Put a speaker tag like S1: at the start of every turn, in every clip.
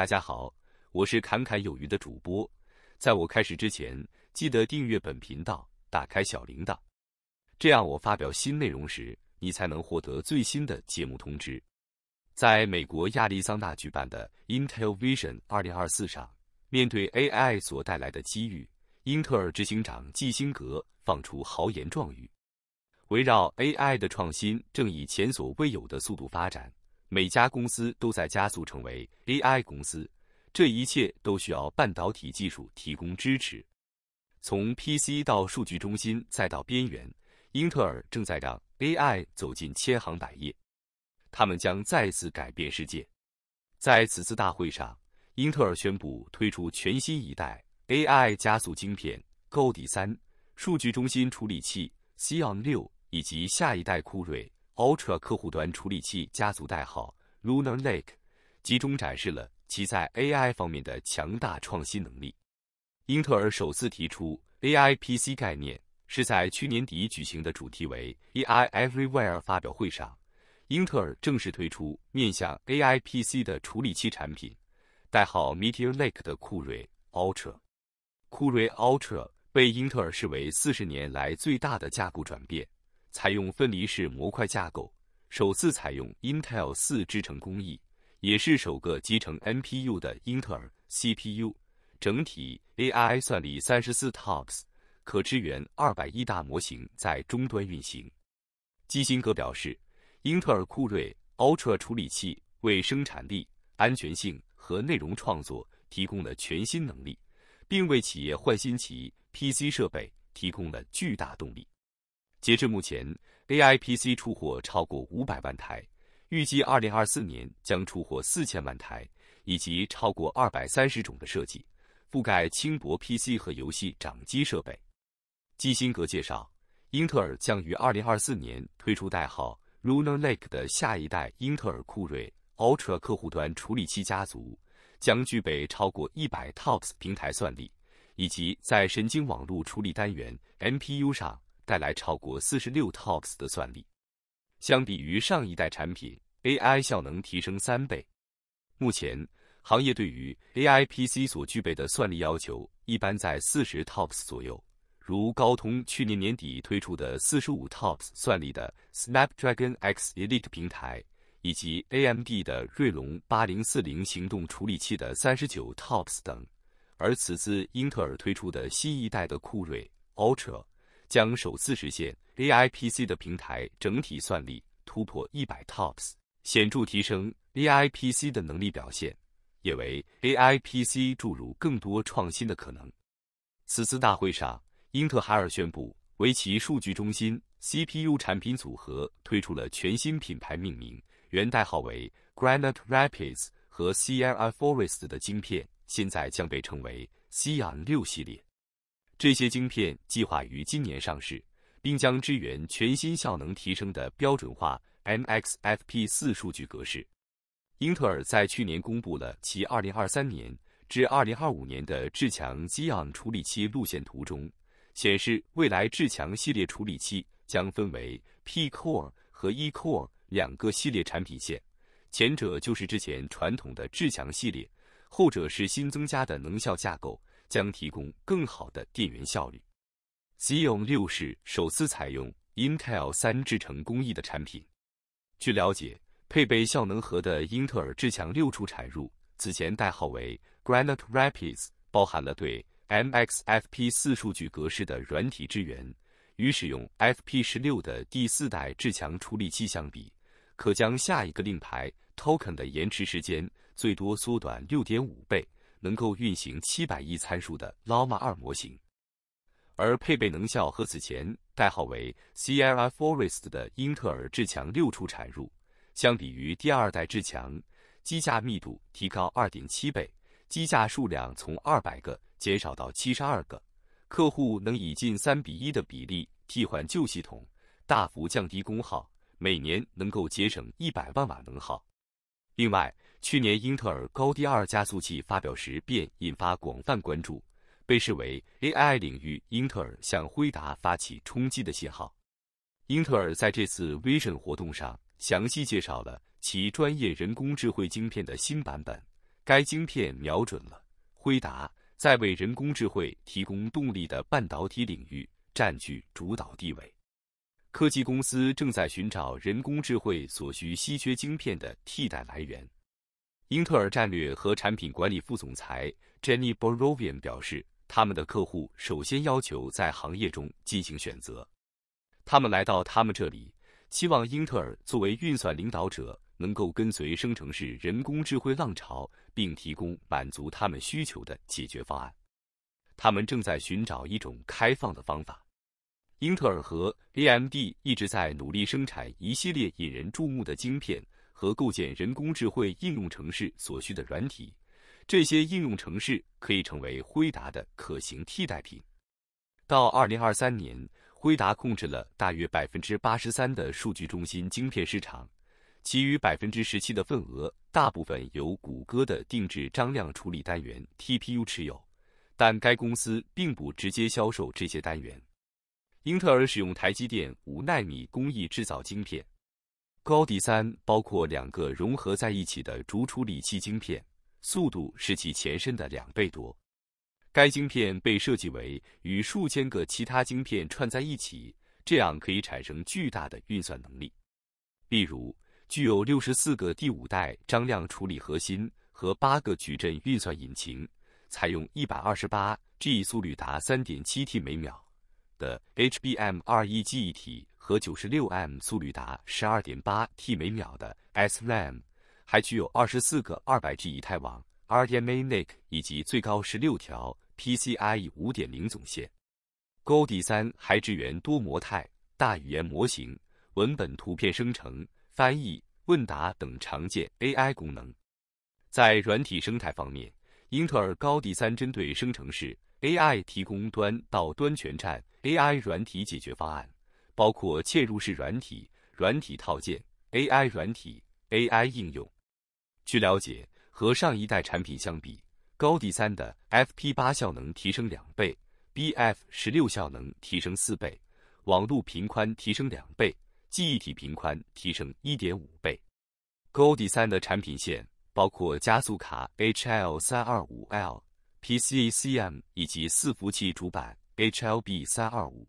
S1: 大家好，我是侃侃有余的主播。在我开始之前，记得订阅本频道，打开小铃铛，这样我发表新内容时，你才能获得最新的节目通知。在美国亚利桑那举办的 Intel Vision 2024上，面对 AI 所带来的机遇，英特尔执行长基辛格放出豪言壮语：围绕 AI 的创新正以前所未有的速度发展。每家公司都在加速成为 AI 公司，这一切都需要半导体技术提供支持。从 PC 到数据中心，再到边缘，英特尔正在让 AI 走进千行百业。他们将再次改变世界。在此次大会上，英特尔宣布推出全新一代 AI 加速晶片 g 高 d 三、数据中心处理器 c o n 6六以及下一代酷睿。Ultra 客户端处理器家族代号 Lunar Lake，集中展示了其在 AI 方面的强大创新能力。英特尔首次提出 AI PC 概念是在去年底举行的主题为 AI Everywhere 发表会上，英特尔正式推出面向 AI PC 的处理器产品，代号 Meteor Lake 的酷睿 Ultra。酷睿 Ultra 被英特尔视为四十年来最大的架构转变。采用分离式模块架构，首次采用 Intel 四制程工艺，也是首个集成 NPU 的英特尔 CPU，整体 AI 算力三十四 TOPS，可支援二百亿大模型在终端运行。基辛格表示，英特尔酷睿 Ultra 处理器为生产力、安全性和内容创作提供了全新能力，并为企业换新奇 PC 设备提供了巨大动力。截至目前，A I P C 出货超过五百万台，预计二零二四年将出货四千万台，以及超过二百三十种的设计，覆盖轻薄 P C 和游戏掌机设备。基辛格介绍，英特尔将于二零二四年推出代号 r u n a r Lake 的下一代英特尔酷睿 Ultra 客户端处理器家族，将具备超过一百 TOPS 平台算力，以及在神经网络处理单元 NPU 上。带来超过四十六 TOPS 的算力，相比于上一代产品，AI 效能提升三倍。目前行业对于 AI PC 所具备的算力要求一般在四十 TOPS 左右，如高通去年年底推出的四十五 TOPS 算力的 Snapdragon X Elite 平台，以及 AMD 的锐龙八零四零行动处理器的三十九 TOPS 等。而此次英特尔推出的新一代的酷睿 Ultra。将首次实现 AI PC 的平台整体算力突破一百 TOPS，显著提升 AI PC 的能力表现，也为 AI PC 注入更多创新的可能。此次大会上，英特尔宣布为其数据中心 CPU 产品组合推出了全新品牌命名，原代号为 Granite Rapids 和 CRI Forest 的晶片，现在将被称为 CRI 六系列。这些晶片计划于今年上市，并将支援全新效能提升的标准化 MXFP 四数据格式。英特尔在去年公布了其2023年至2025年的至强 o 昂处理器路线图中，显示未来至强系列处理器将分为 P-Core 和 E-Core 两个系列产品线，前者就是之前传统的至强系列，后者是新增加的能效架构。将提供更好的电源效率。Zion 六是首次采用 Intel 三制成工艺的产品。据了解，配备效能核的英特尔至强六处产入，此前代号为 Granite Rapids，包含了对 MXFP 四数据格式的软体支援。与使用 FP 十六的第四代至强处理器相比，可将下一个令牌 Token 的延迟时间最多缩短六点五倍。能够运行七百亿参数的 Llama 2模型，而配备能效和此前代号为 C L Forest 的英特尔至强六处产入，相比于第二代至强，机架密度提高二点七倍，机架数量从二百个减少到七十二个，客户能以近三比一的比例替换旧系统，大幅降低功耗，每年能够节省一百万瓦能耗。另外，去年，英特尔高 d 二加速器发表时便引发广泛关注，被视为 AI 领域英特尔向辉达发起冲击的信号。英特尔在这次 Vision 活动上详细介绍了其专业人工智慧晶片的新版本，该晶片瞄准了辉达在为人工智慧提供动力的半导体领域占据主导地位。科技公司正在寻找人工智慧所需稀缺晶片的替代来源。英特尔战略和产品管理副总裁 Jenny Borovian 表示，他们的客户首先要求在行业中进行选择。他们来到他们这里，希望英特尔作为运算领导者能够跟随生成式人工智慧浪潮，并提供满足他们需求的解决方案。他们正在寻找一种开放的方法。英特尔和 AMD 一直在努力生产一系列引人注目的晶片。和构建人工智慧应用城市所需的软体，这些应用城市可以成为辉达的可行替代品。到二零二三年，辉达控制了大约百分之八十三的数据中心晶片市场，其余百分之十七的份额大部分由谷歌的定制张量处理单元 TPU 持有，但该公司并不直接销售这些单元。英特尔使用台积电五纳米工艺制造晶片。高迪三包括两个融合在一起的主处理器晶片，速度是其前身的两倍多。该晶片被设计为与数千个其他晶片串在一起，这样可以产生巨大的运算能力。例如，具有六十四个第五代张量处理核心和八个矩阵运算引擎，采用一百二十八 G 速率达三点七 T 每秒的 HBM2E 记忆体。和九十六 M 速率达十二点八 T 每秒的 S RAM，还具有二十四个二百 G 以太网 RDMA NIC 以及最高十六条 PCIe 五点零总线。g o l D 三还支援多模态、大语言模型、文本、图片生成、翻译、问答等常见 AI 功能。在软体生态方面，英特尔高 D 三针对生成式 AI 提供端到端全站 AI 软体解决方案。包括嵌入式软体、软体套件、AI 软体、AI 应用。据了解，和上一代产品相比 g o l d 三的 FP 八效能提升两倍，BF 十六效能提升四倍，网路频宽提升两倍，记忆体频宽提升一点五倍。g o l d 三的产品线包括加速卡 HL 三二五 L、PCCM 以及伺服器主板 HLB 三二五。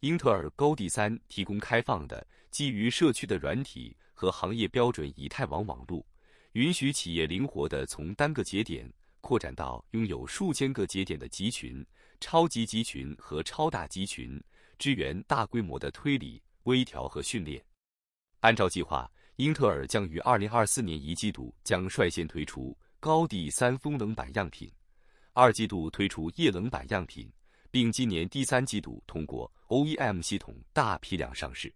S1: 英特尔高第三提供开放的、基于社区的软体和行业标准以太网网络，允许企业灵活地从单个节点扩展到拥有数千个节点的集群、超级集群和超大集群，支援大规模的推理、微调和训练。按照计划，英特尔将于二零二四年一季度将率先推出高第三风冷板样品，二季度推出液冷板样品。并今年第三季度通过 OEM 系统大批量上市。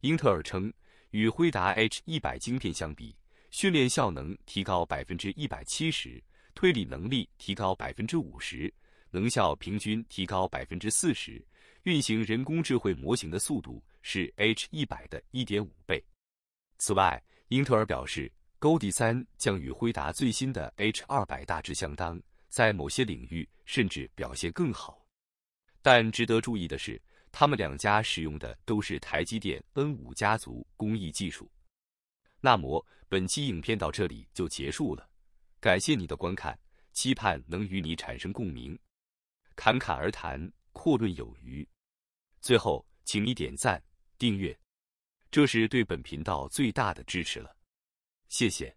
S1: 英特尔称，与辉达 H 一百晶片相比，训练效能提高百分之一百七十，推理能力提高百分之五十，能效平均提高百分之四十，运行人工智慧模型的速度是 H 一百的一点五倍。此外，英特尔表示，Gold3 将与辉达最新的 H 二百大致相当，在某些领域甚至表现更好。但值得注意的是，他们两家使用的都是台积电 N5 家族工艺技术。那么，本期影片到这里就结束了，感谢你的观看，期盼能与你产生共鸣。侃侃而谈，阔论有余。最后，请你点赞、订阅，这是对本频道最大的支持了。谢谢。